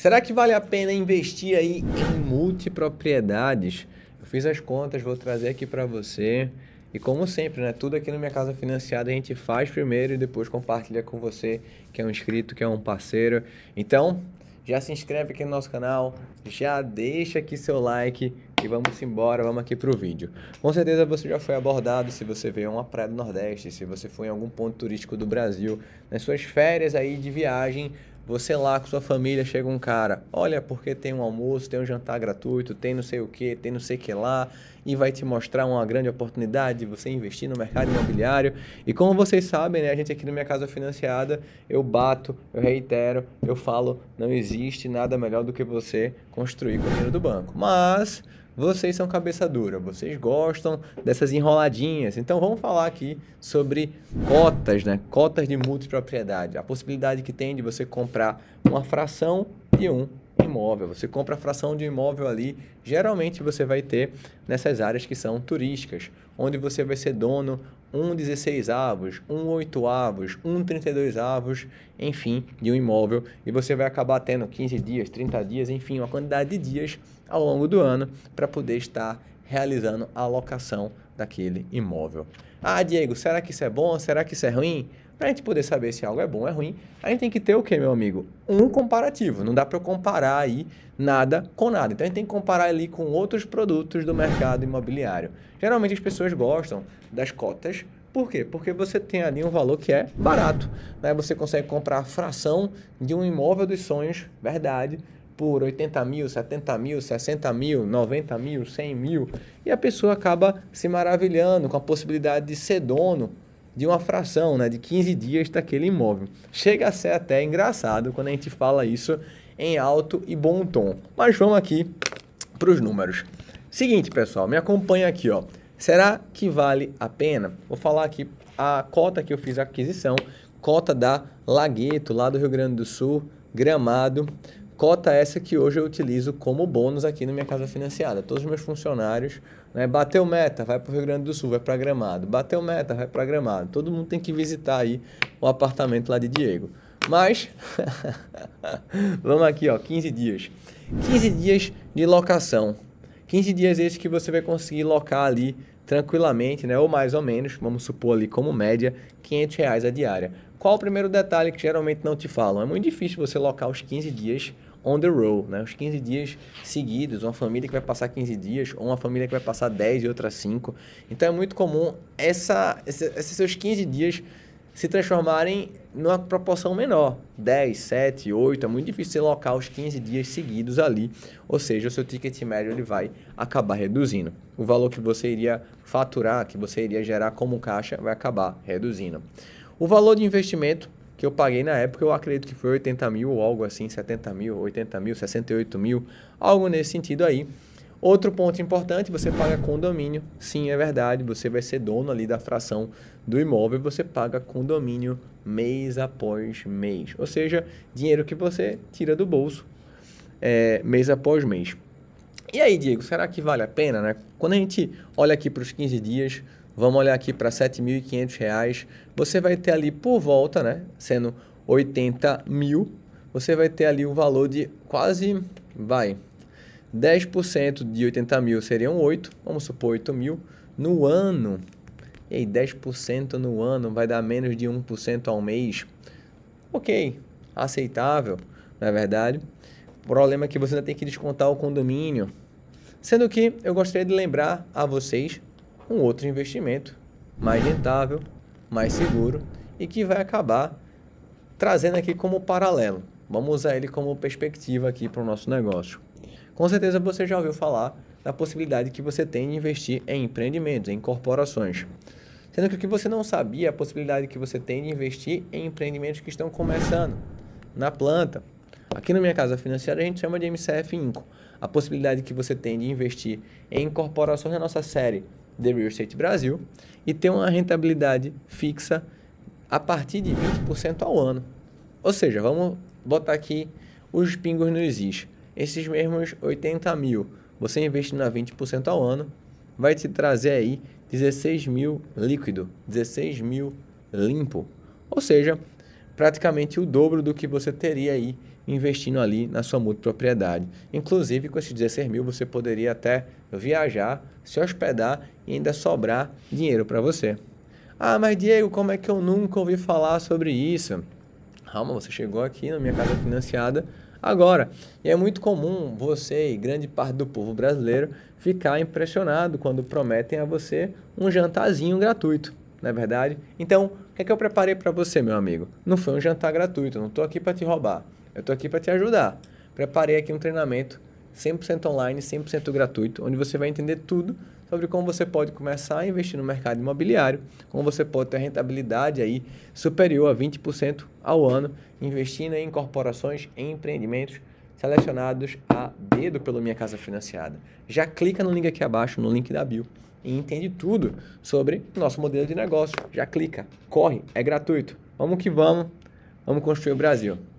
Será que vale a pena investir aí em multipropriedades? Eu fiz as contas, vou trazer aqui para você. E como sempre, né, tudo aqui no Minha Casa Financiada a gente faz primeiro e depois compartilha com você que é um inscrito, que é um parceiro. Então, já se inscreve aqui no nosso canal, já deixa aqui seu like e vamos embora, vamos aqui para o vídeo. Com certeza você já foi abordado se você veio a uma praia do Nordeste, se você foi em algum ponto turístico do Brasil, nas suas férias aí de viagem, você lá com sua família chega um cara, olha porque tem um almoço, tem um jantar gratuito, tem não sei o que, tem não sei o que lá, e vai te mostrar uma grande oportunidade de você investir no mercado imobiliário. E como vocês sabem, né, a gente aqui no Minha Casa Financiada, eu bato, eu reitero, eu falo, não existe nada melhor do que você construir com o dinheiro do banco. Mas vocês são cabeça dura, vocês gostam dessas enroladinhas. Então vamos falar aqui sobre cotas, né? Cotas de multipropriedade. A possibilidade que tem de você comprar uma fração de um imóvel. Você compra a fração de imóvel ali, geralmente você vai ter nessas áreas que são turísticas, onde você vai ser dono um 16 avos, um 8 avos, 1 32 avos, enfim, de um imóvel e você vai acabar tendo 15 dias, 30 dias, enfim, uma quantidade de dias ao longo do ano para poder estar realizando a alocação daquele imóvel. Ah, Diego, será que isso é bom? Será que isso é ruim? Para a gente poder saber se algo é bom ou é ruim, a gente tem que ter o que, meu amigo? Um comparativo. Não dá para eu comparar aí nada com nada. Então a gente tem que comparar ali com outros produtos do mercado imobiliário. Geralmente as pessoas gostam das cotas. Por quê? Porque você tem ali um valor que é barato. Né? Você consegue comprar a fração de um imóvel dos sonhos, verdade, por 80 mil, 70 mil, 60 mil, 90 mil, 100 mil. E a pessoa acaba se maravilhando com a possibilidade de ser dono de uma fração, né, de 15 dias daquele imóvel. Chega a ser até engraçado quando a gente fala isso em alto e bom tom. Mas vamos aqui para os números. Seguinte, pessoal, me acompanha aqui, ó. Será que vale a pena? Vou falar aqui a cota que eu fiz a aquisição, cota da Lagueto, lá do Rio Grande do Sul, Gramado. Cota essa que hoje eu utilizo como bônus aqui na minha casa financiada. Todos os meus funcionários, né, bateu meta, vai para o Rio Grande do Sul, vai para Gramado. Bateu meta, vai para Gramado. Todo mundo tem que visitar aí o apartamento lá de Diego. Mas, vamos aqui, ó, 15 dias. 15 dias de locação. 15 dias esses que você vai conseguir locar ali tranquilamente, né? Ou mais ou menos, vamos supor ali como média, 500 reais a diária. Qual o primeiro detalhe que geralmente não te falam? É muito difícil você locar os 15 dias on the road, né? Os 15 dias seguidos, uma família que vai passar 15 dias, ou uma família que vai passar 10 e outra 5. Então é muito comum essa, esses seus 15 dias se transformarem numa proporção menor. 10, 7, 8, é muito difícil você locar os 15 dias seguidos ali. Ou seja, o seu ticket médio ele vai acabar reduzindo. O valor que você iria faturar, que você iria gerar como caixa, vai acabar reduzindo. O valor de investimento que eu paguei na época, eu acredito que foi 80 mil ou algo assim, 70 mil, 80 mil, 68 mil, algo nesse sentido aí. Outro ponto importante, você paga condomínio. Sim, é verdade, você vai ser dono ali da fração do imóvel, você paga condomínio mês após mês. Ou seja, dinheiro que você tira do bolso é, mês após mês. E aí, Diego, será que vale a pena, né? Quando a gente olha aqui para os 15 dias, Vamos olhar aqui para R$ 7.500. Você vai ter ali por volta, né? Sendo 80 mil, você vai ter ali o um valor de quase, vai, 10% de 80 mil seriam 8, vamos supor 8 mil no ano. E aí, 10% no ano vai dar menos de 1% ao mês. Ok, aceitável, não é verdade. O problema é que você ainda tem que descontar o condomínio. Sendo que eu gostaria de lembrar a vocês um outro investimento mais rentável, mais seguro e que vai acabar trazendo aqui como paralelo. Vamos usar ele como perspectiva aqui para o nosso negócio. Com certeza você já ouviu falar da possibilidade que você tem de investir em empreendimentos, em corporações. Sendo que o que você não sabia é a possibilidade que você tem de investir em empreendimentos que estão começando, na planta. Aqui na minha casa financeira a gente chama de MCF Inco. A possibilidade que você tem de investir em corporações na é nossa série The Real Estate Brasil e ter uma rentabilidade fixa a partir de 20% ao ano. Ou seja, vamos botar aqui os pingos nos is. Esses mesmos 80 mil, você investindo a 20% ao ano, vai te trazer aí 16 mil líquido, 16 mil limpo. Ou seja, praticamente o dobro do que você teria aí investindo ali na sua multipropriedade. Inclusive, com esses 16 mil, você poderia até viajar, se hospedar e ainda sobrar dinheiro para você. Ah, mas Diego, como é que eu nunca ouvi falar sobre isso? Calma, você chegou aqui na minha casa financiada agora. E é muito comum você e grande parte do povo brasileiro ficar impressionado quando prometem a você um jantarzinho gratuito, não é verdade? Então, o que, é que eu preparei para você, meu amigo? Não foi um jantar gratuito, não estou aqui para te roubar. Eu estou aqui para te ajudar. Preparei aqui um treinamento 100% online, 100% gratuito, onde você vai entender tudo sobre como você pode começar a investir no mercado imobiliário, como você pode ter rentabilidade aí superior a 20% ao ano, investindo em corporações, em empreendimentos selecionados a dedo pelo Minha Casa Financiada. Já clica no link aqui abaixo, no link da bio, e entende tudo sobre nosso modelo de negócio. Já clica, corre, é gratuito. Vamos que vamos, vamos construir o Brasil.